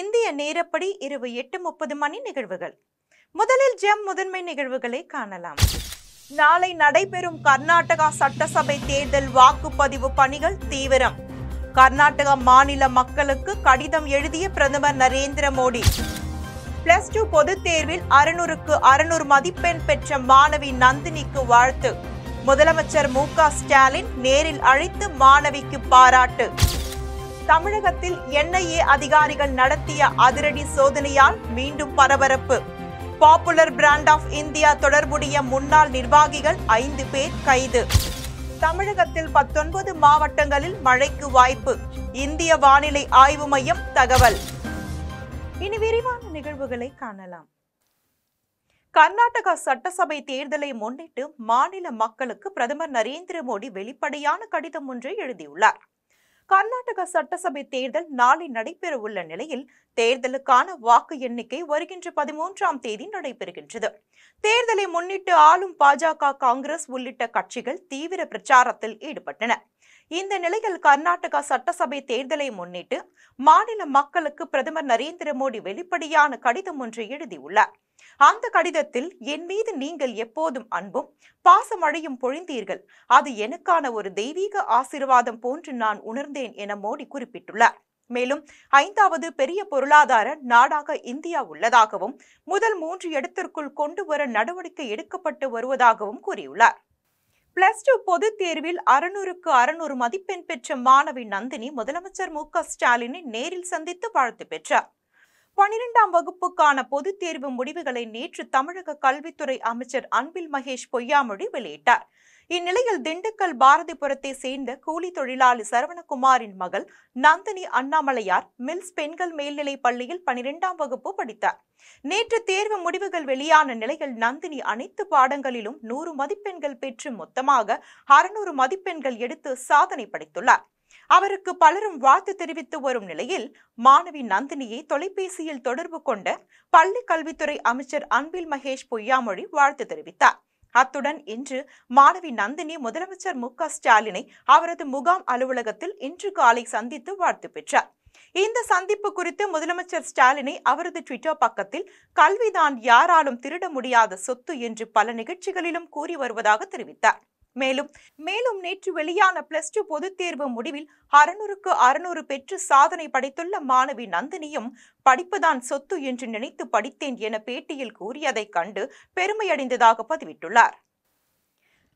இந்திய நேரப்படி இரவு எட்டு முப்பது மணி நிகழ்வுகள் முதலில் ஜெம் முதன்மை நிகழ்வுகளை காணலாம் நாளை நடைபெறும் கர்நாடகா சட்டசபை தேர்தல் வாக்குப்பதிவு பணிகள் தீவிரம் கர்நாடக மாநில மக்களுக்கு கடிதம் எழுதிய பிரதமர் நரேந்திர மோடி பிளஸ் டூ பொதுத் தேர்வில் அறுநூறுக்கு அறுநூறு மதிப்பெண் பெற்ற மாணவி நந்தினிக்கு வாழ்த்து முதலமைச்சர் மு ஸ்டாலின் நேரில் அழைத்து மாணவிக்கு பாராட்டு தமிழகத்தில் என்ஐஏ அதிகாரிகள் நடத்திய அதிரடி சோதனையால் மீண்டும் பரபரப்பு பாப்புலர் பிராண்ட் ஆஃப் இந்தியா தொடர்புடைய முன்னாள் நிர்வாகிகள் ஐந்து பேர் கைது தமிழகத்தில் பத்தொன்பது மாவட்டங்களில் மழைக்கு வாய்ப்பு இந்திய வானிலை ஆய்வு மையம் தகவல் இனி விரிவான நிகழ்வுகளை காணலாம் கர்நாடகா சட்டசபை தேர்தலை முன்னிட்டு மாநில மக்களுக்கு பிரதமர் நரேந்திர மோடி வெளிப்படையான கடிதம் ஒன்றை எழுதியுள்ளார் கர்நாடக சட்டசபை தேர்தல் நாளை நடைபெறவுள்ள நிலையில் தேர்தலுக்கான வாக்கு எண்ணிக்கை வருகின்ற பதிமூன்றாம் தேதி நடைபெறுகின்றது தேர்தலை முன்னிட்டு ஆளும் பாஜக காங்கிரஸ் உள்ளிட்ட கட்சிகள் தீவிர பிரச்சாரத்தில் ஈடுபட்டன இந்த நிலையில் கர்நாடக சட்டசபை தேர்தலை முன்னிட்டு மாநில மக்களுக்கு பிரதமர் நரேந்திர மோடி வெளிப்படையான கடிதம் ஒன்றை எழுதியுள்ளார் அந்த கடிதத்தில் என் மீது நீங்கள் எப்போதும் அன்பும் பாசமழையும் பொழிந்தீர்கள் அது எனக்கான ஒரு தெய்வீக ஆசிர்வாதம் போன்று நான் உணர்ந்தேன் என மோடி குறிப்பிட்டுள்ளார் மேலும் ஐந்தாவது பெரிய பொருளாதார நாடாக இந்தியா உள்ளதாகவும் முதல் மூன்று இடத்திற்குள் கொண்டு வர நடவடிக்கை எடுக்கப்பட்டு வருவதாகவும் கூறியுள்ளார் பிளஸ் டூ பொதுத் தேர்வில் அறுநூறுக்கு அறுநூறு மதிப்பெண் பெற்ற மாணவி நந்தினி முதலமைச்சர் மு க ஸ்டாலினை நேரில் சந்தித்து வாழ்த்து பெற்றார் பனிரெண்டாம் வகுப்புக்கான பொதுத் தேர்வு முடிவுகளை நேற்று தமிழக கல்வித்துறை அமைச்சர் அன்பில் மகேஷ் பொய்யாமொழி வெளியிட்டார் இந்நிலையில் திண்டுக்கல் பாரதிபுரத்தை சேர்ந்த கூலி தொழிலாளி சரவணகுமாரின் மகள் நந்தினி அண்ணாமலையார் மில்ஸ் பெண்கள் மேல்நிலை பள்ளியில் பனிரெண்டாம் வகுப்பு படித்தார் நேற்று தேர்வு முடிவுகள் வெளியான நிலையில் நந்தினி அனைத்து பாடங்களிலும் நூறு மதிப்பெண்கள் பெற்று மொத்தமாக அறுநூறு மதிப்பெண்கள் எடுத்து சாதனை படைத்துள்ளார் அவருக்கு பலரும் வாழ்த்து தெரிவித்து வரும் நிலையில் மாணவி நந்தினியை தொலைபேசியில் தொடர்பு கொண்ட பள்ளி கல்வித்துறை அமைச்சர் அன்பில் மகேஷ் பொய்யாமொழி வாழ்த்து தெரிவித்தார் அத்துடன் இன்று மாணவி நந்தினி முதலமைச்சர் மு ஸ்டாலினை அவரது முகாம் அலுவலகத்தில் இன்று காலை சந்தித்து வாழ்த்து பெற்றார் இந்த சந்திப்பு குறித்து முதலமைச்சர் ஸ்டாலினை அவரது ட்விட்டர் பக்கத்தில் கல்விதான் யாராலும் திருட முடியாத சொத்து என்று பல நிகழ்ச்சிகளிலும் கூறி வருவதாக தெரிவித்தார் மேலும் மேலும் நேற்று வெளியான பிளஸ் டூ பொதுத் தேர்வு முடிவில் அறுநூறுக்கு அறுநூறு பெற்று சாதனை படைத்துள்ள மாணவி நந்தினியும் படிப்புதான் சொத்து என்று நினைத்து படித்தேன் என பேட்டியில் கூறியதைக் கண்டு பெருமையடைந்ததாக பதிவிட்டுள்ளார்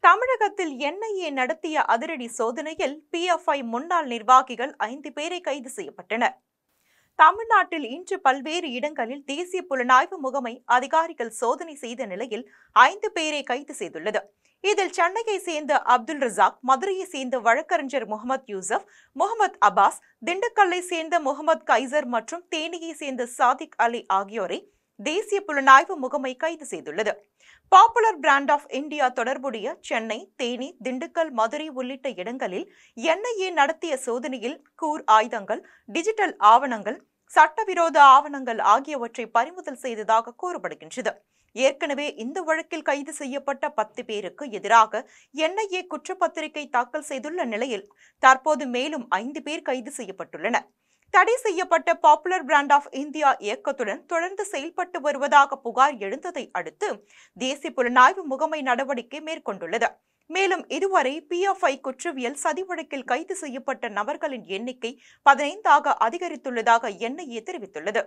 தமிழகத்தில் என்ஐஏ நடத்திய அதிரடி சோதனையில் பிஎஃப்ஐ முன்னாள் நிர்வாகிகள் ஐந்து பேரை கைது செய்யப்பட்டனர் தமிழ்நாட்டில் இன்று பல்வேறு இடங்களில் தேசிய புலனாய்வு முகமை அதிகாரிகள் சோதனை செய்த நிலையில் ஐந்து பேரை கைது செய்துள்ளது இதில் சென்னையை சேர்ந்த அப்துல் ரசாக் மதுரையை சேர்ந்த வழக்கறிஞர் முகமது யூசப் முகமது அபாஸ் திண்டுக்கல்லை சேர்ந்த முகமது கைசர் மற்றும் தேனியை சேர்ந்த சாதிக் அலி ஆகியோரை தேசிய புலனாய்வு முகமை கைது செய்துள்ளது பாப்புலர் பிராண்ட் ஆஃப் இந்தியா தொடர்புடைய சென்னை தேனி திண்டுக்கல் மதுரை உள்ளிட்ட இடங்களில் என்ஐஏ நடத்திய சோதனையில் கூர் ஆயுதங்கள் டிஜிட்டல் ஆவணங்கள் சட்டவிரோத ஆவணங்கள் ஆகியவற்றை பறிமுதல் செய்ததாக கூறப்படுகின்றது ஏற்கனவே இந்த வழக்கில் கைது செய்யப்பட்ட பத்து பேருக்கு எதிராக என்ஐஏ குற்றப்பத்திரிகை தாக்கல் செய்துள்ள நிலையில் தற்போது மேலும் ஐந்து பேர் கைது செய்யப்பட்டுள்ளனர் தடை செய்யப்பட்ட பாப்புலர் பிராண்ட் ஆஃப் இந்தியா இயக்கத்துடன் தொடர்ந்து செயல்பட்டு வருவதாக புகார் எழுந்ததை அடுத்து தேசிய புலனாய்வு முகமை நடவடிக்கை மேற்கொண்டுள்ளது மேலும் இதுவரை பிஎஃப்ஐ குற்றவியல் சதி வழக்கில் கைது செய்யப்பட்ட நபர்களின் எண்ணிக்கை பதினைந்தாக அதிகரித்துள்ளதாக என்ஐஏ தெரிவித்துள்ளது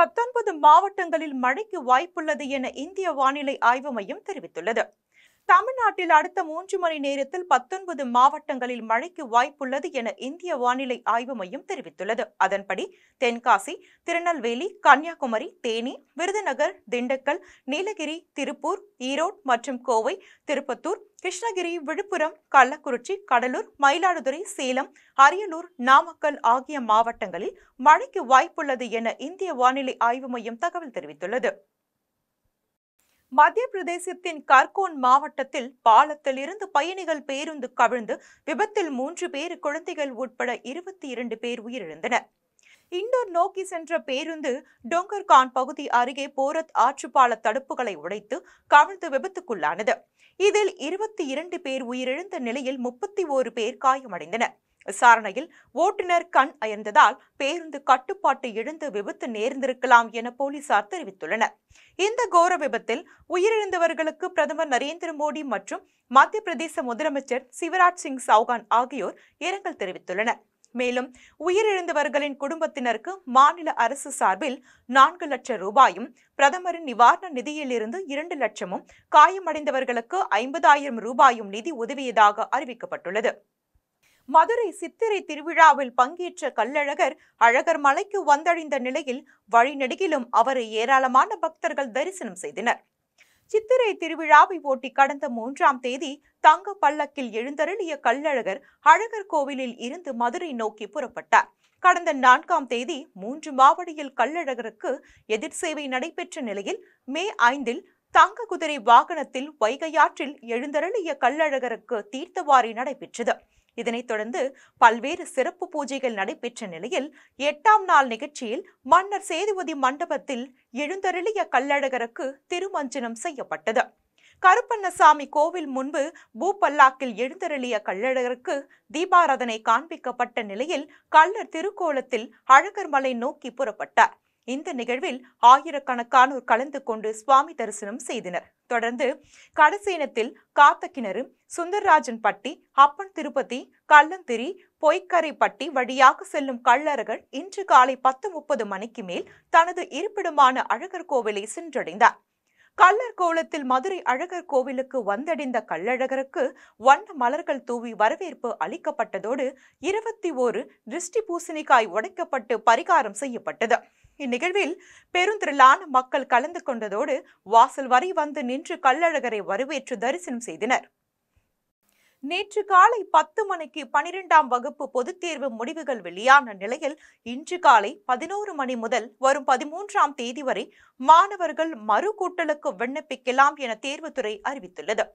பத்தொன்பது மாவட்டங்களில் மழைக்கு வாய்ப்புள்ளது என இந்திய வானிலை ஆய்வு மையம் தெரிவித்துள்ளது தமிழ்நாட்டில் அடுத்த மூன்று மணி நேரத்தில் பத்தொன்பது மாவட்டங்களில் மழைக்கு வாய்ப்புள்ளது என இந்திய வானிலை ஆய்வு மையம் தெரிவித்துள்ளது அதன்படி தென்காசி திருநெல்வேலி கன்னியாகுமரி தேனி விருதுநகர் திண்டுக்கல் நீலகிரி திருப்பூர் ஈரோடு மற்றும் கோவை திருப்பத்தூர் கிருஷ்ணகிரி விழுப்புரம் கள்ளக்குறிச்சி கடலூர் மயிலாடுதுறை சேலம் அரியலூர் நாமக்கல் ஆகிய மாவட்டங்களில் மழைக்கு வாய்ப்புள்ளது என இந்திய வானிலை ஆய்வு மையம் தகவல் தெரிவித்துள்ளது மத்திய பிரதேசத்தின் கர்கோன் மாவட்டத்தில் பாலத்தில் இருந்து பயணிகள் பேருந்து கவிழ்ந்து விபத்தில் மூன்று பேர் குழந்தைகள் உட்பட இருபத்தி இரண்டு பேர் உயிரிழந்தனர் இண்டோர் நோக்கி சென்ற பேருந்து டோங்கர்கான் பகுதி அருகே போரத் ஆற்றுப்பால தடுப்புகளை உடைத்து கவிழ்ந்து விபத்துக்குள்ளானது இதில் இருபத்தி இரண்டு பேர் உயிரிழந்த நிலையில் முப்பத்தி ஓரு பேர் காயமடைந்தனர் விசாரணையில் ஓட்டுநர் கண் அயர்ந்ததால் பேருந்து கட்டுப்பாட்டு இழந்து விபத்து நேர்ந்திருக்கலாம் என போலீசார் தெரிவித்துள்ளனர் இந்த கோர விபத்தில் உயிரிழந்தவர்களுக்கு பிரதமர் நரேந்திர மோடி மற்றும் மத்திய பிரதேச முதலமைச்சர் சிவராஜ் சிங் சௌகான் ஆகியோர் இரங்கல் தெரிவித்துள்ளனர் மேலும் உயிரிழந்தவர்களின் குடும்பத்தினருக்கு மாநில அரசு சார்பில் நான்கு லட்சம் ரூபாயும் பிரதமரின் நிவாரண நிதியிலிருந்து இரண்டு லட்சமும் காயமடைந்தவர்களுக்கு ஐம்பதாயிரம் ரூபாயும் நிதி உதவியதாக அறிவிக்கப்பட்டுள்ளது மதுரை சித்திரை திருவிழாவில் பங்கேற்ற கள்ளழகர் அழகர் மலைக்கு வந்தடைந்த நிலையில் வழிநெடுகிலும் அவரை ஏராளமான பக்தர்கள் தரிசனம் செய்தனர் சித்திரை திருவிழாவை ஒட்டி கடந்த மூன்றாம் தேதி தங்க பல்லக்கில் எழுந்தருளிய கள்ளழகர் அழகர் கோவிலில் இருந்து மதுரை நோக்கி புறப்பட்டார் கடந்த நான்காம் தேதி மூன்று மாவடியில் கள்ளழகருக்கு எதிர் சேவை நடைபெற்ற நிலையில் மே ஐந்தில் தங்க குதிரை வாகனத்தில் வைகையாற்றில் எழுந்தருளிய கள்ளழகருக்கு தீர்த்தவாரி நடைபெற்றது இதனைத் தொடர்ந்து பல்வேறு சிறப்பு பூஜைகள் நடைபெற்ற நிலையில் எட்டாம் நாள் நிகழ்ச்சியில் மன்னர் சேதுபதி மண்டபத்தில் எழுந்தருளிய கல்லழகருக்கு திருமஞ்சனம் செய்யப்பட்டது கருப்பண்ணசாமி கோவில் முன்பு பூப்பல்லாக்கில் எழுந்தருளிய கல்லழகருக்கு தீபாராதனை காண்பிக்கப்பட்ட நிலையில் கள்ளர் திருக்கோலத்தில் அழகர்மலை நோக்கி புறப்பட்டார் இந்த நிகழ்வில் ஆயிரக்கணக்கானோர் கலந்து கொண்டு சுவாமி தரிசனம் செய்தனர் தொடர்ந்து கடசேனத்தில் காத்தக்கிணறு சுந்தர்ராஜன் பட்டி அப்பன் திருப்பதி கள்ளந்திரி பொய்க்கரைப்பட்டி வழியாக செல்லும் கள்ளர்கள் இன்று காலை பத்து முப்பது மணிக்கு மேல் தனது இருப்பிடமான அழகர் கோவிலை சென்றடைந்தார் கள்ளர் கோலத்தில் மதுரை அழகர் கோவிலுக்கு வந்தடைந்த கள்ளழகருக்கு வண்ண மலர்கள் தூவி வரவேற்பு அளிக்கப்பட்டதோடு இருபத்தி ஓரு திருஷ்டி பூசணிக்காய் உடைக்கப்பட்டு பரிகாரம் செய்யப்பட்டது இந்நிகழ்வில் பெருந்திரளான மக்கள் கலந்து கொண்டதோடு வாசல் வரை வந்து நின்று கள்ளழகரை வரவேற்று தரிசனம் செய்தனர் நேற்று காலை பத்து மணிக்கு பனிரெண்டாம் வகுப்பு பொதுத் தேர்வு முடிவுகள் வெளியான நிலையில் இன்று காலை பதினோரு மணி முதல் வரும் பதிமூன்றாம் தேதி வரை மாணவர்கள் மறு கூட்டலுக்கு விண்ணப்பிக்கலாம் என தேர்வுத்துறை அறிவித்துள்ளது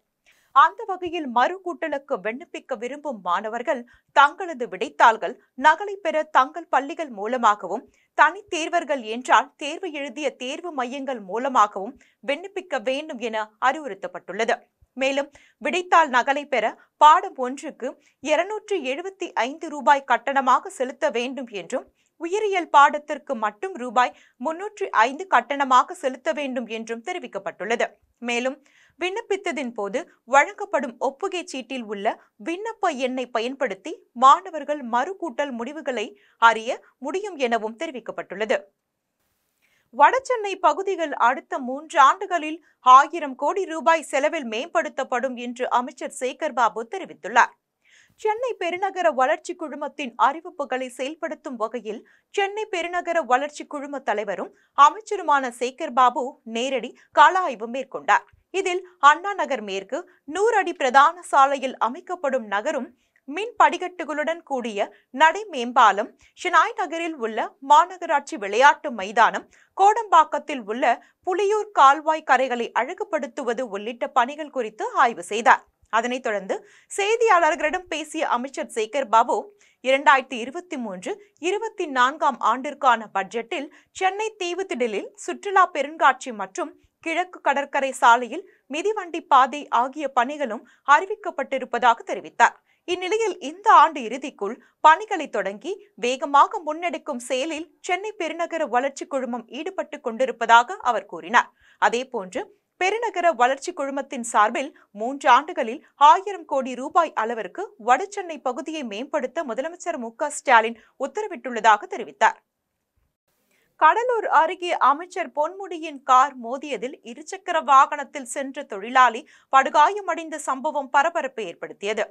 அந்த வகையில் மறுகூட்டலுக்கு விண்ணப்பிக்க விரும்பும் மாணவர்கள் தங்களது விடைத்தாள்கள் நகலை பெற தங்கள் பள்ளிகள் மூலமாகவும் தனி தேர்வர்கள் என்றால் தேர்வு எழுதிய தேர்வு மையங்கள் மூலமாகவும் விண்ணப்பிக்க வேண்டும் என அறிவுறுத்தப்பட்டுள்ளது மேலும் விடைத்தாள் நகலை பெற பாடம் ஒன்றுக்கு இருநூற்று எழுபத்தி ஐந்து ரூபாய் கட்டணமாக செலுத்த வேண்டும் என்றும் உயிரியல் பாடத்திற்கு மட்டும் ரூபாய் முன்னூற்றி ஐந்து கட்டணமாக செலுத்த வேண்டும் என்றும் தெரிவிக்கப்பட்டுள்ளது மேலும் விண்ணப்பித்ததின் போது வழங்கப்படும் ஒப்புகை சீட்டில் உள்ள விண்ணப்ப எண்ணை பயன்படுத்தி மாணவர்கள் மறுகூட்டல் முடிவுகளை அறிய முடியும் எனவும் தெரிவிக்கப்பட்டுள்ளது வடசென்னை பகுதிகள் அடுத்த மூன்று ஆண்டுகளில் ஆயிரம் கோடி ரூபாய் செலவில் மேம்படுத்தப்படும் என்று அமைச்சர் சேகர் பாபு தெரிவித்துள்ளார் சென்னை பெருநகர வளர்ச்சி குழுமத்தின் அறிவிப்புகளை செயல்படுத்தும் வகையில் சென்னை பெருநகர வளர்ச்சி குழும தலைவரும் அமைச்சருமான சேகர் பாபு நேரடி கால ஆய்வு மேற்கொண்டார் இதில் அண்ணா நகர் மேற்கு நூறடி பிரதான சாலையில் அமைக்கப்படும் நகரும் மின் படிகட்டுகளுடன் கூடிய நடை மேம்பாலம் ஷினாய் நகரில் உள்ள மாநகராட்சி விளையாட்டு மைதானம் கோடம்பாக்கத்தில் உள்ள புலியூர் கால்வாய் கரைகளை அழகுபடுத்துவது உள்ளிட்ட பணிகள் குறித்து ஆய்வு செய்தார் அதனைத் தொடர்ந்து செய்தியாளர்களிடம் பேசிய அமைச்சர் சேகர் பாபு இரண்டாயிரத்தி இருபத்தி மூன்று இருபத்தி நான்காம் ஆண்டிற்கான பட்ஜெட்டில் சென்னை தீவுத்திடலில் சுற்றுலா பெருங்காட்சி மற்றும் கிழக்கு கடற்கரை சாலையில் மிதிவண்டி பாதை ஆகிய பணிகளும் அறிவிக்கப்பட்டிருப்பதாக தெரிவித்தார் இந்நிலையில் இந்த ஆண்டு இறுதிக்குள் பணிகளை தொடங்கி வேகமாக முன்னெடுக்கும் செயலில் சென்னை பெருநகர வளர்ச்சி குழுமம் ஈடுபட்டு கொண்டிருப்பதாக அவர் கூறினார் அதேபோன்று பெருநகர வளர்ச்சி குழுமத்தின் சார்பில் மூன்று ஆண்டுகளில் ஆயிரம் கோடி ரூபாய் அளவிற்கு வடசென்னை பகுதியை மேம்படுத்த முதலமைச்சர் மு ஸ்டாலின் உத்தரவிட்டுள்ளதாக தெரிவித்தார் கடலூர் அருகே அமைச்சர் பொன்முடியின் கார் மோதியதில் இருசக்கர வாகனத்தில் சென்ற தொழிலாளி படுகாயமடைந்த சம்பவம் பரபரப்பை ஏற்படுத்தியது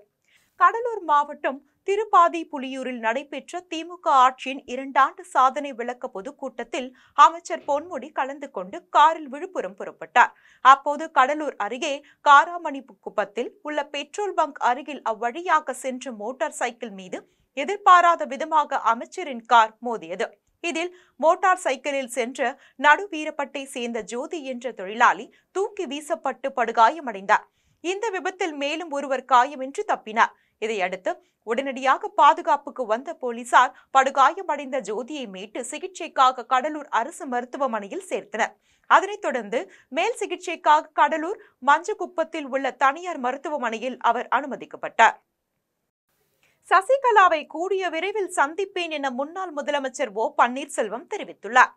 கடலூர் மாவட்டம் திருப்பாதி புலியூரில் நடைபெற்ற திமுக ஆட்சியின் இரண்டாண்டு சாதனை விளக்க பொதுக்கூட்டத்தில் அமைச்சர் பொன்முடி கலந்து கொண்டு காரில் விழுப்புரம் புறப்பட்டார் அப்போது கடலூர் அருகே காராமணி குப்பத்தில் உள்ள பெட்ரோல் பங்க் அருகில் அவ்வழியாக சென்ற மோட்டார் சைக்கிள் மீது எதிர்பாராத விதமாக அமைச்சரின் கார் மோதியது இதில் மோட்டார் சைக்கிளில் சென்ற நடுவீரப்பட்டை சேர்ந்த ஜோதி என்ற தொழிலாளி தூக்கி வீசப்பட்டு படுகாயமடைந்தார் இந்த விபத்தில் மேலும் ஒருவர் காயமின்றி தப்பினார் இதையடுத்து உடனடியாக பாதுகாப்புக்கு வந்த போலீசார் படுகாயமடைந்த ஜோதியை மீட்டு சிகிச்சைக்காக கடலூர் அரசு மருத்துவமனையில் சேர்த்தனர் அதனைத் தொடர்ந்து மேல் சிகிச்சைக்காக கடலூர் மஞ்சக்குப்பத்தில் உள்ள தனியார் மருத்துவமனையில் அவர் அனுமதிக்கப்பட்டார் சசிகலாவை கூடிய விரைவில் சந்திப்பேன் என முன்னாள் முதலமைச்சர் ஓ பன்னீர்செல்வம் தெரிவித்துள்ளார்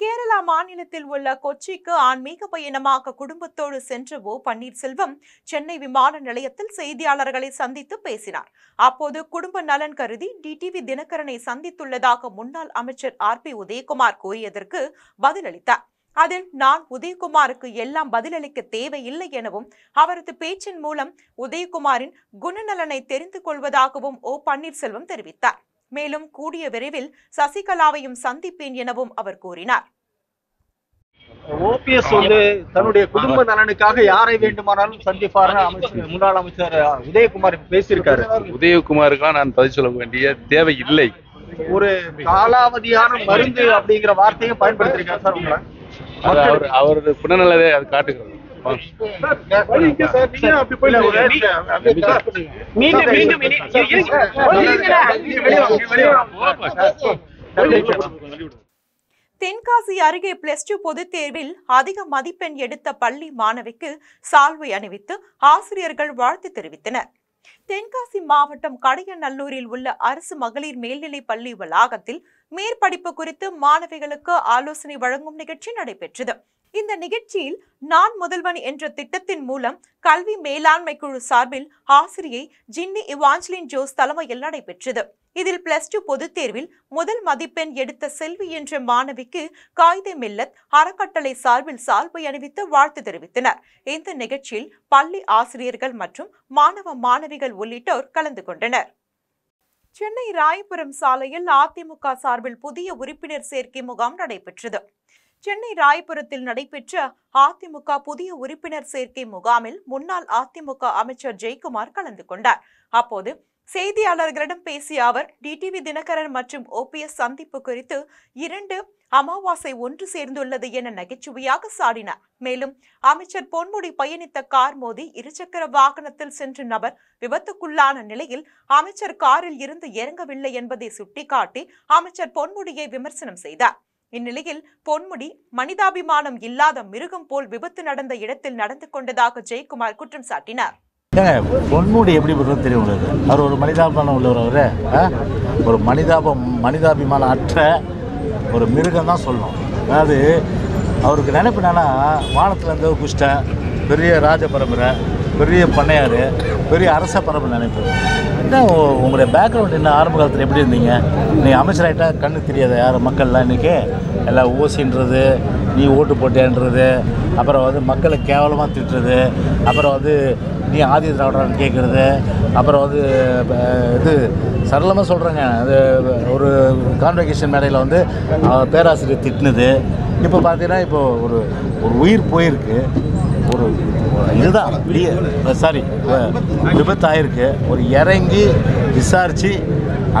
கேரளா மாநிலத்தில் உள்ள கொச்சிக்கு ஆன்மீக பயணமாக குடும்பத்தோடு சென்ற ஓ பன்னீர்செல்வம் சென்னை விமான நிலையத்தில் செய்தியாளர்களை சந்தித்து பேசினார் அப்போது குடும்ப நலன் கருதி டிடிவி தினகரனை சந்தித்துள்ளதாக முன்னாள் அமைச்சர் ஆர் பி உதயகுமார் கூறியதற்கு பதிலளித்தார் அதில் நான் உதயகுமாருக்கு எல்லாம் பதிலளிக்க தேவையில்லை எனவும் அவரது பேச்சின் மூலம் உதயகுமாரின் குணநலனை தெரிந்து கொள்வதாகவும் ஓ பன்னீர்செல்வம் தெரிவித்தார் மேலும் கூடிய விரைவில் சசிகலாவையும் சந்திப்பேன் எனவும் அவர் கூறினார் ஓபிஎஸ் வந்து தன்னுடைய குடும்ப நலனுக்காக யாரை வேண்டுமானாலும் சந்திப்பார்னு முன்னாள் அமைச்சர் உதயகுமார் பேசியிருக்காரு உதயகுமாருக்கெல்லாம் நான் பதில் சொல்ல வேண்டிய தேவை இல்லை ஒரு காலாவதியான மருந்து அப்படிங்கிற வார்த்தையும் பயன்படுத்தியிருக்காரு சார் உங்களை அவர் அவரது அது தென்காசி அருகே பிளஸ் டூ பொதுத் தேர்வில் அதிக மதிப்பெண் எடுத்த பள்ளி மாணவிக்கு சால்வை அணிவித்து ஆசிரியர்கள் வாழ்த்து தெரிவித்தனர் தென்காசி மாவட்டம் கடையநல்லூரில் உள்ள அரசு மகளிர் மேல்நிலைப் பள்ளி வளாகத்தில் மேற்படிப்பு குறித்து மாணவிகளுக்கு ஆலோசனை வழங்கும் நிகழ்ச்சி நடைபெற்றது இந்த நிகழ்ச்சியில் நான் முதல்வன் என்ற திட்டத்தின் மூலம் கல்வி மேலாண்மை குழு சார்பில் ஆசிரியை ஜின்னி இவாஞ்சலின் ஜோஸ் தலைமையில் நடைபெற்றது இதில் பிளஸ் டூ பொதுத் தேர்வில் முதல் மதிப்பெண் எடுத்த செல்வி என்ற மாணவிக்கு காய்தே மில்லத் அறக்கட்டளை சார்பில் சால்பை அணிவித்து வாழ்த்து தெரிவித்தனர் இந்த நிகழ்ச்சியில் பள்ளி ஆசிரியர்கள் மற்றும் மாணவ மாணவிகள் உள்ளிட்டோர் கலந்து கொண்டனர் சென்னை ராயபுரம் சாலையில் அதிமுக சார்பில் புதிய உறுப்பினர் சேர்க்கை முகாம் நடைபெற்றது சென்னை ராயபுரத்தில் நடைபெற்ற அதிமுக புதிய உறுப்பினர் சேர்க்கை முகாமில் முன்னாள் அதிமுக அமைச்சர் ஜெயக்குமார் கலந்து கொண்டார் அப்போது செய்தியாளர்களிடம் பேசிய அவர் டிடிவி தினகரன் மற்றும் ஓபிஎஸ் சந்திப்பு குறித்து இரண்டு அமாவாசை ஒன்று சேர்ந்துள்ளது என நகைச்சுவையாக சாடினார் மேலும் அமைச்சர் பொன்முடி பயணித்த கார் மோதி இருசக்கர வாகனத்தில் சென்ற நபர் விபத்துக்குள்ளான நிலையில் அமைச்சர் காரில் இருந்து இறங்கவில்லை என்பதை சுட்டிக்காட்டி அமைச்சர் பொன்முடியை விமர்சனம் செய்தார் இந்நிலையில் பொன்முடி மனிதாபிமானம் இல்லாத மிருகம் போல் விபத்து நடந்த இடத்தில் நடந்து கொண்டதாக ஜெயக்குமார் குற்றம் சாட்டினார் ஏங்க பொன்முடி எப்படி பண்ணுறது தெரியும் உங்களுக்கு அவர் ஒரு மனிதாபிமானம் உள்ளவர் அவர் ஒரு மனிதாபம் மனிதாபிமானம் அற்ற ஒரு மிருகம் தான் சொல்லணும் அதாவது அவருக்கு நினைப்பு என்னென்னா வானத்துலேருந்து குஷ்டன் பெரிய ராஜ பரம்பரை பெரிய பண்ணையார் பெரிய அரச பரம்பரை நினைப்பு என்ன உங்களுடைய பேக்ரவுண்ட் என்ன ஆரம்ப காலத்தில் எப்படி இருந்தீங்க நீ அமைச்சராகிட்டா கண்ணு தெரியாத யார் மக்கள்லாம் இன்றைக்கி எல்லாம் ஓசின்றது நீ ஓட்டு போட்டேன்றது அப்புறம் வந்து மக்களை கேவலமாக திட்டுறது அப்புறம் வந்து நீ ஆதி திராவிடர்னு கேட்குறது அப்புறம் வந்து இது சரளமாக சொல்கிறேங்க அது ஒரு கான்வெகேஷன் மேடையில் வந்து பேராசிரியர் திட்டினது இப்போ பார்த்தீங்கன்னா இப்போ ஒரு ஒரு உயிர் போயிருக்கு ஒரு இதுதான் சாரி விபத்து ஒரு இறங்கி விசாரித்து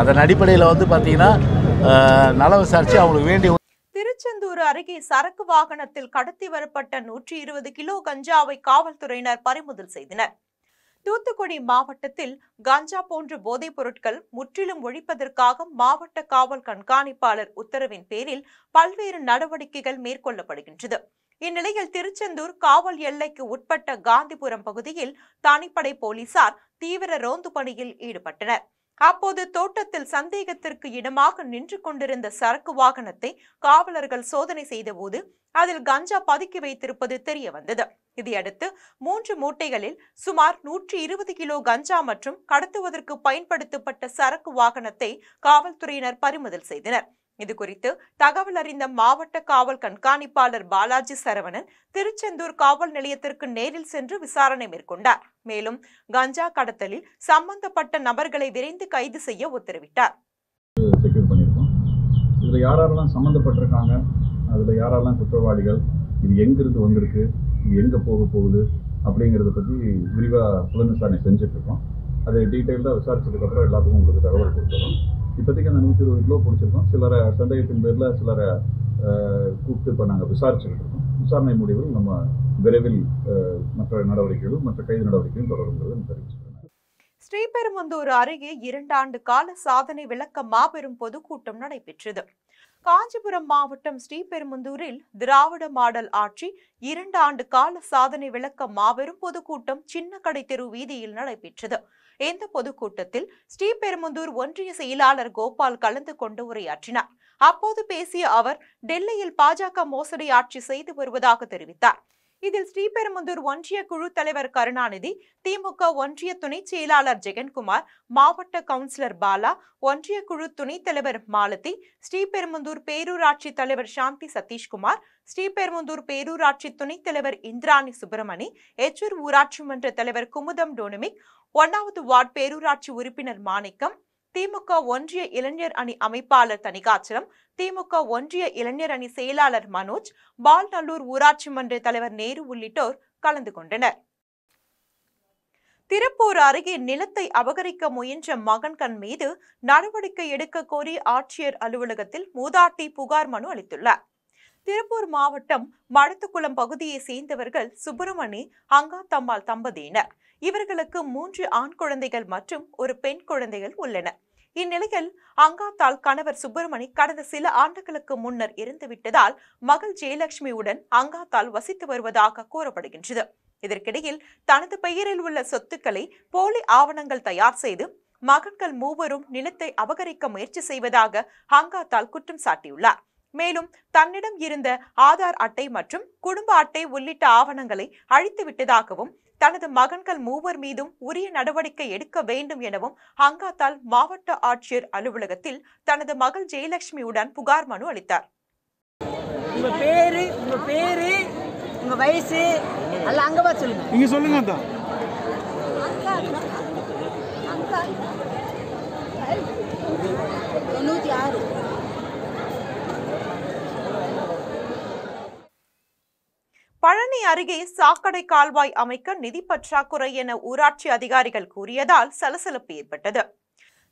அதன் அடிப்படையில் வந்து பார்த்திங்கன்னா நல விசாரித்து அவங்களுக்கு வேண்டிய திருச்செந்தூர் அருகே சரக்கு வாகனத்தில் கடத்தி வரப்பட்ட நூற்றி இருபது கிலோ கஞ்சாவை காவல்துறையினர் பறிமுதல் செய்தனர் தூத்துக்குடி மாவட்டத்தில் கஞ்சா போன்ற போதைப் பொருட்கள் முற்றிலும் ஒழிப்பதற்காக மாவட்ட காவல் கண்காணிப்பாளர் உத்தரவின் பேரில் பல்வேறு நடவடிக்கைகள் மேற்கொள்ளப்படுகின்றது இந்நிலையில் திருச்செந்தூர் காவல் எல்லைக்கு உட்பட்ட காந்திபுரம் பகுதியில் தனிப்படை போலீசார் தீவிர ரோந்து பணியில் ஈடுபட்டனர் அப்போது தோட்டத்தில் சந்தேகத்திற்கு இடமாக நின்று கொண்டிருந்த சரக்கு வாகனத்தை காவலர்கள் சோதனை செய்தபோது அதில் கஞ்சா பதுக்கி வைத்திருப்பது தெரிய வந்தது இதையடுத்து மூன்று மூட்டைகளில் சுமார் நூற்றி இருபது கிலோ கஞ்சா மற்றும் கடத்துவதற்கு பயன்படுத்தப்பட்ட சரக்கு வாகனத்தை காவல்துறையினர் பறிமுதல் செய்தனர் இது குறித்து தகவல் அறிந்த மாவட்ட காவல் கண்காணிப்பாளர் பாலாஜி சரவணன் திருச்செந்தூர் காவல் நிலையத்திற்கு நேரில் சென்று விசாரணை மேற்கொண்டார் மேலும் கஞ்சா கடத்தலில் சம்பந்தப்பட்ட நபர்களை விரைந்து கைது செய்ய உத்தரவிட்டார் யாரெல்லாம் சம்மந்தப்பட்டிருக்காங்க அதுல யாரெல்லாம் குற்றவாளிகள் இது எங்கிருந்து வந்திருக்கு இது எங்கே போக போகுது அப்படிங்கிறத பற்றி விரிவாக புலன் விசாரணை இருக்கோம் அதை டீட்டெயிலாக விசாரிச்சதுக்கப்புறம் எல்லாத்துக்கும் உங்களுக்கு தகவல் கொடுத்துருவோம் இப்போதைக்கு அந்த நூற்றி இருபது கிலோ பிடிச்சிருக்கோம் சிலரை சந்தேகத்தின் பேரில் சிலரை கூப்பிட்டு இப்போ நாங்கள் விசாரிச்சுக்கிட்டு இருக்கோம் விசாரணை முடிவில் நம்ம விரைவில் மற்ற நடவடிக்கைகளும் மற்ற கைது நடவடிக்கையும் தொடருங்கிறது தெரிவிச்சுக்கிறோம் ஸ்ரீபெரும்புதூர் அருகே இரண்டு ஆண்டு கால சாதனை விளக்க மாபெரும் பொதுக்கூட்டம் நடைபெற்றது காஞ்சிபுரம் மாவட்டம் ஸ்ரீபெரும்புதூரில் திராவிட மாடல் ஆட்சி இரண்டு ஆண்டு கால சாதனை விளக்க மாபெரும் பொதுக்கூட்டம் சின்ன கடை தெரு வீதியில் நடைபெற்றது இந்த பொதுக்கூட்டத்தில் ஸ்ரீபெருமுந்தூர் ஒன்றிய செயலாளர் கோபால் கலந்து கொண்டு உரையாற்றினார் அப்போது பேசிய அவர் டெல்லியில் பாஜக மோசடி ஆட்சி செய்து வருவதாக தெரிவித்தார் இதில் ஸ்ரீபெருமுந்தூர் ஒன்றிய குழு தலைவர் கருணாநிதி திமுக ஒன்றிய துணைச் செயலாளர் ஜெகன்குமார் மாவட்ட கவுன்சிலர் பாலா ஒன்றிய குழு துணைத் தலைவர் மாலதி ஸ்ரீபெருமுந்தூர் பேரூராட்சி தலைவர் சாந்தி சதீஷ்குமார் ஸ்ரீபெருமுந்தூர் பேரூராட்சி துணைத் தலைவர் இந்திராணி சுப்பிரமணி எச்சூர் ஊராட்சி மன்ற தலைவர் குமுதம் டோனமிக் ஒன்னாவது வார்டு பேரூராட்சி உறுப்பினர் மாணிக்கம் திமுக ஒன்றிய இளைஞர் அணி அமைப்பாளர் தணிகாச்சலம் திமுக ஒன்றிய இளைஞர் அணி செயலாளர் மனோஜ் பால்நல்லூர் ஊராட்சி மன்ற தலைவர் நேரு உள்ளிட்டோர் கலந்து கொண்டனர் திருப்பூர் அருகே நிலத்தை அபகரிக்க முயன்ற மகன்கண் மீது நடவடிக்கை எடுக்க கோரி ஆட்சியர் அலுவலகத்தில் மூதாட்டி புகார் மனு அளித்துள்ளார் திருப்பூர் மாவட்டம் மடத்துக்குளம் பகுதியை சேர்ந்தவர்கள் சுப்பிரமணி அங்காத்தம்மாள் தம்பதியினர் இவர்களுக்கு மூன்று ஆண் குழந்தைகள் மற்றும் ஒரு பெண் குழந்தைகள் உள்ளன இந்நிலையில் அங்காத்தால் கணவர் சுப்பிரமணி கடந்த சில ஆண்டுகளுக்கு முன்னர் இறந்துவிட்டதால் மகள் ஜெயலட்சுமியுடன் அங்காத்தால் வசித்து வருவதாக கூறப்படுகின்றது இதற்கிடையில் தனது பெயரில் உள்ள சொத்துக்களை போலி ஆவணங்கள் தயார் செய்து மகன்கள் மூவரும் நிலத்தை அபகரிக்க முயற்சி செய்வதாக ஹங்காத்தால் குற்றம் சாட்டியுள்ளார் மேலும் தன்னிடம் இருந்த ஆதார் அட்டை மற்றும் குடும்ப அட்டை உள்ளிட்ட ஆவணங்களை அழித்து விட்டதாகவும் தனது மகன்கள் மூவர் மீதும் உரிய நடவடிக்கை எடுக்க வேண்டும் எனவும் ஹங்காத்தால் மாவட்ட ஆட்சியர் அலுவலகத்தில் தனது மகள் ஜெயலட்சுமியுடன் புகார் மனு அளித்தார் பேரு வயசு எல்லாம் அங்கவா தொண்ணூத்தி ஆறு தேனி அருகே சாக்கடை கால்வாய் அமைக்க நிதி பற்றாக்குறை என ஊராட்சி அதிகாரிகள் கூறியதால் சலசலப்பு ஏற்பட்டது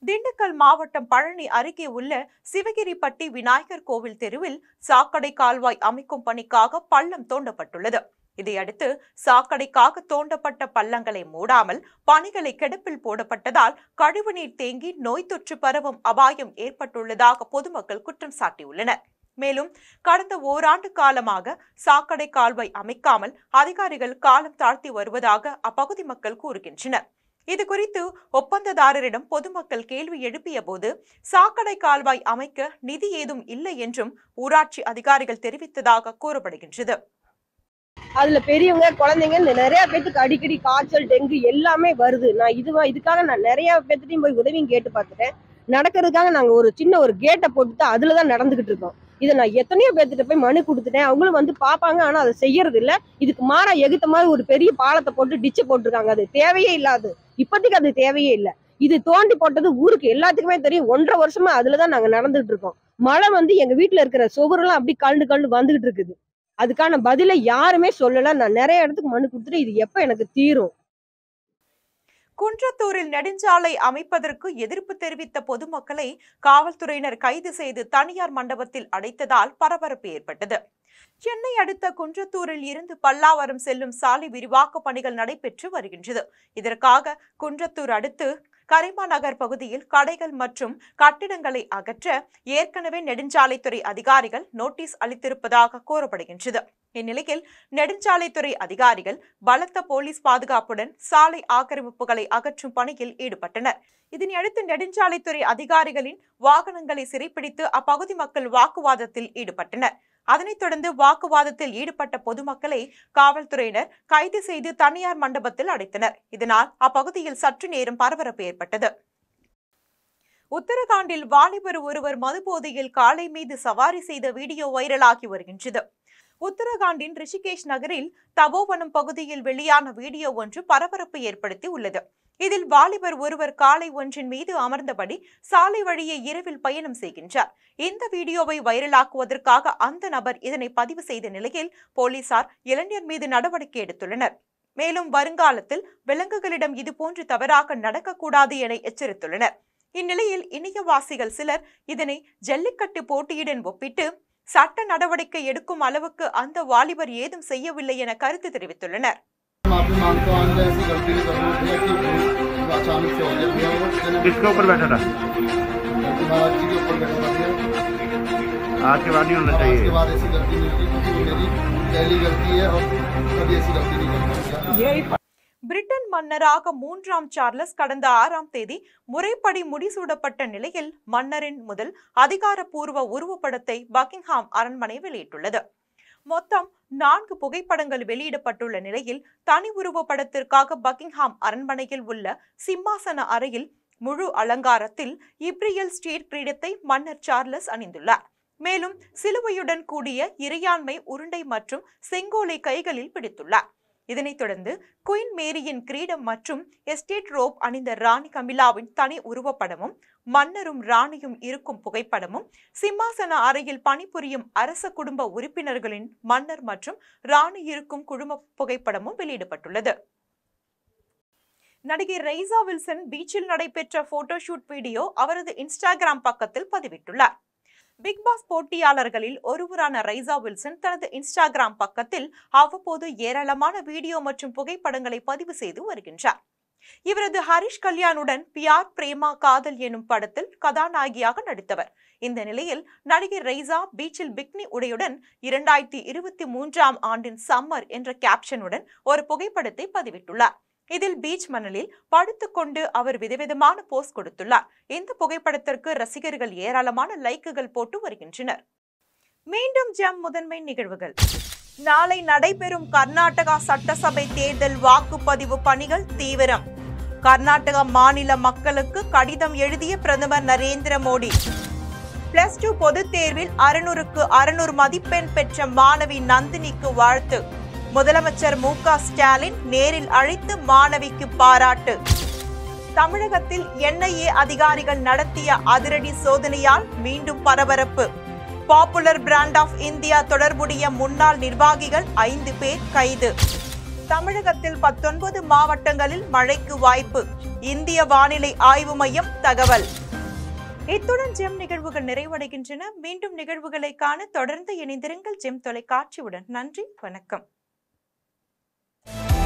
திண்டுக்கல் மாவட்டம் பழனி அருகே உள்ள சிவகிரிப்பட்டி விநாயகர் கோவில் தெருவில் சாக்கடை கால்வாய் அமைக்கும் பணிக்காக பள்ளம் தோண்டப்பட்டுள்ளது இதையடுத்து சாக்கடைக்காக தோண்டப்பட்ட பள்ளங்களை மூடாமல் பணிகளை கெடுப்பில் போடப்பட்டதால் கழிவுநீர் தேங்கி நோய் தொற்று பரவும் அபாயம் ஏற்பட்டுள்ளதாக பொதுமக்கள் குற்றம் சாட்டியுள்ளனர் மேலும் கடந்த ஓராண்டு காலமாக சாக்கடை கால்வாய் அமைக்காமல் அதிகாரிகள் காலம் தாழ்த்தி வருவதாக அப்பகுதி மக்கள் கூறுகின்றனர் இது குறித்து ஒப்பந்ததாரரிடம் பொதுமக்கள் கேள்வி எழுப்பிய போது சாக்கடை கால்வாய் அமைக்க நிதி ஏதும் இல்லை என்றும் ஊராட்சி அதிகாரிகள் தெரிவித்ததாக கூறப்படுகின்றது அதுல பெரியவங்க குழந்தைங்க நிறைய பேத்துக்கு அடிக்கடி காய்ச்சல் டெங்கு எல்லாமே வருது நான் இதுவா இதுக்காக நான் நிறைய பேத்துட்டையும் போய் உதவியும் கேட்டு பார்த்துட்டேன் நடக்கிறதுக்காக நாங்க ஒரு சின்ன ஒரு கேட்டை போட்டுட்டு அதுலதான் நடந்துகிட்டு இருக்கோம் இதை நான் எத்தனையோ பேர்த்திட்ட போய் மனு கொடுத்துட்டேன் அவங்களும் வந்து பார்ப்பாங்க ஆனால் அதை செய்யறது இல்லை இதுக்கு மாறா எகுத்த மாதிரி ஒரு பெரிய பாலத்தை போட்டு டிச்சு போட்டிருக்காங்க அது தேவையே இல்லாது இப்போதைக்கு அது தேவையே இல்லை இது தோண்டி போட்டது ஊருக்கு எல்லாத்துக்குமே தெரியும் ஒன்றரை வருஷமா அதுலதான் நாங்க நடந்துட்டு இருக்கோம் மழை வந்து எங்க வீட்டுல இருக்கிற சுவரெல்லாம் அப்படி கண்டு கண்டு வந்துகிட்டு இருக்குது அதுக்கான பதிலை யாருமே சொல்லல நான் நிறைய இடத்துக்கு மனு கொடுத்துட்டு இது எப்ப எனக்கு தீரும் குன்றத்தூரில் நெடுஞ்சாலை அமைப்பதற்கு எதிர்ப்பு தெரிவித்த பொதுமக்களை காவல்துறையினர் கைது செய்து தனியார் மண்டபத்தில் அடைத்ததால் பரபரப்பு ஏற்பட்டது சென்னை அடுத்த குன்றத்தூரில் இருந்து பல்லாவரம் செல்லும் சாலை விரிவாக்க பணிகள் நடைபெற்று வருகின்றது இதற்காக குன்றத்தூர் அடுத்து கரிமா நகர் பகுதியில் கடைகள் மற்றும் கட்டிடங்களை அகற்ற ஏற்கனவே நெடுஞ்சாலைத்துறை அதிகாரிகள் நோட்டீஸ் அளித்திருப்பதாக கூறப்படுகின்றது இந்நிலையில் நெடுஞ்சாலைத்துறை அதிகாரிகள் பலத்த போலீஸ் பாதுகாப்புடன் சாலை ஆக்கிரமிப்புகளை அகற்றும் பணியில் ஈடுபட்டனர் இதனையடுத்து நெடுஞ்சாலைத்துறை அதிகாரிகளின் வாகனங்களை சிறைப்பிடித்து அப்பகுதி மக்கள் வாக்குவாதத்தில் ஈடுபட்டனர் அதனைத் தொடர்ந்து வாக்குவாதத்தில் ஈடுபட்ட பொதுமக்களை காவல்துறையினர் கைது செய்து தனியார் மண்டபத்தில் அடைத்தனர் இதனால் அப்பகுதியில் சற்று நேரம் பரபரப்பு ஏற்பட்டது உத்தரகாண்டில் வாலிபர் ஒருவர் மதுபோதையில் காலை மீது சவாரி செய்த வீடியோ வைரலாகி வருகின்றது உத்தரகாண்டின் ரிஷிகேஷ் நகரில் தபோவனம் பகுதியில் வெளியான வீடியோ ஒன்று பரபரப்பு ஏற்படுத்தி உள்ளது இதில் வாலிபர் ஒருவர் காலை ஒன்றின் மீது அமர்ந்தபடி சாலை வழியே இரவில் பயணம் செய்கின்றார் இந்த வீடியோவை வைரலாக்குவதற்காக அந்த நபர் இதனை பதிவு செய்த நிலையில் போலீசார் இளைஞர் மீது நடவடிக்கை எடுத்துள்ளனர் மேலும் வருங்காலத்தில் விலங்குகளிடம் இதுபோன்று தவறாக நடக்கக்கூடாது என எச்சரித்துள்ளனர் இந்நிலையில் இணையவாசிகள் சிலர் இதனை ஜல்லிக்கட்டு போட்டியுடன் ஒப்பிட்டு சட்ட நடவடிக்கை எடுக்கும் அளவுக்கு அந்த வாலிபர் ஏதும் செய்யவில்லை என கருத்து தெரிவித்துள்ளனர் பிரிட்டன் மன்னராக மூன்றாம் சார்லஸ் கடந்த ஆறாம் தேதி முறைப்படி முடிசூடப்பட்ட நிலையில் மன்னரின் முதல் அதிகாரப்பூர்வ உருவப்படத்தை பக்கிங்ஹாம் அரண்மனை வெளியிட்டுள்ளது மொத்தம் நான்கு புகைப்படங்கள் வெளியிடப்பட்டுள்ள நிலையில் தனி உருவப்படத்திற்காக பக்கிங்ஹாம் அரண்மனையில் உள்ள சிம்மாசன அறையில் முழு அலங்காரத்தில் இப்ரியல் ஸ்டேட் கிரீடத்தை மன்னர் சார்லஸ் அணிந்துள்ளார் மேலும் சிலுவையுடன் கூடிய இறையாண்மை உருண்டை மற்றும் செங்கோலை கைகளில் பிடித்துள்ளார் இதனைத் தொடர்ந்து குயின் மேரியின் கிரீடம் மற்றும் எஸ்டேட் ரோப் அணிந்த ராணி கமிலாவின் தனி உருவப்படமும் மன்னரும் ராணியும் இருக்கும் புகைப்படமும் சிம்மாசன அறையில் பணிபுரியும் அரச குடும்ப உறுப்பினர்களின் மன்னர் மற்றும் ராணி இருக்கும் குழும புகைப்படமும் வெளியிடப்பட்டுள்ளது நடிகை ரைசா வில்சன் பீச்சில் நடைபெற்ற போட்டோஷூட் வீடியோ அவரது இன்ஸ்டாகிராம் பக்கத்தில் பதிவிட்டுள்ளார் பிக் பாஸ் போட்டியாளர்களில் ஒருவரான ரைசா வில்சன் தனது இன்ஸ்டாகிராம் பக்கத்தில் அவ்வப்போது ஏராளமான வீடியோ மற்றும் புகைப்படங்களை பதிவு செய்து வருகின்றார் இவரது ஹரிஷ் கல்யாணுடன் பியார் பிரேமா காதல் எனும் படத்தில் கதாநாயகியாக நடித்தவர் இந்த நிலையில் நடிகை ரைசா பீச்சில் பிக்னி உடையுடன் இரண்டாயிரத்தி இருபத்தி மூன்றாம் ஆண்டின் சம்மர் என்ற கேப்ஷனுடன் ஒரு புகைப்படத்தை பதிவிட்டுள்ளார் இதில் பீச் மணலில் படுத்துக்கொண்டு அவர் விதவிதமான போஸ் கொடுத்துள்ளார் இந்த புகைப்படத்திற்கு ரசிகர்கள் ஏராளமான லைக்குகள் போட்டு வருகின்றனர் மீண்டும் ஜம் முதன்மை நிகழ்வுகள் நாளை நடைபெறும் கர்நாடகா சட்டசபை தேர்தல் வாக்குப்பதிவு பணிகள் தீவிரம் கர்நாடகா மாநில மக்களுக்கு கடிதம் எழுதிய பிரதமர் நரேந்திர மோடி பிளஸ் டூ பொதுத் தேர்வில் அறுநூறுக்கு அறுநூறு மதிப்பெண் பெற்ற மாணவி நந்தினிக்கு வாழ்த்து முதலமைச்சர் மு க ஸ்டாலின் நேரில் அழைத்து மாணவிக்கு பாராட்டு தமிழகத்தில் என்ஐஏ அதிகாரிகள் நடத்திய அதிரடி சோதனையால் மீண்டும் பரபரப்பு பாப்புலர் பிராண்ட் ஆஃப் இந்தியா தொடர்புடைய முன்னாள் நிர்வாகிகள் ஐந்து பேர் கைது தமிழகத்தில் பத்தொன்பது மாவட்டங்களில் மழைக்கு வாய்ப்பு இந்திய வானிலை ஆய்வு மையம் தகவல் இத்துடன் ஜெம் நிகழ்வுகள் நிறைவடைகின்றன மீண்டும் நிகழ்வுகளை காண தொடர்ந்து இணைந்திருங்கள் ஜெம் தொலைக்காட்சியுடன் நன்றி வணக்கம் you.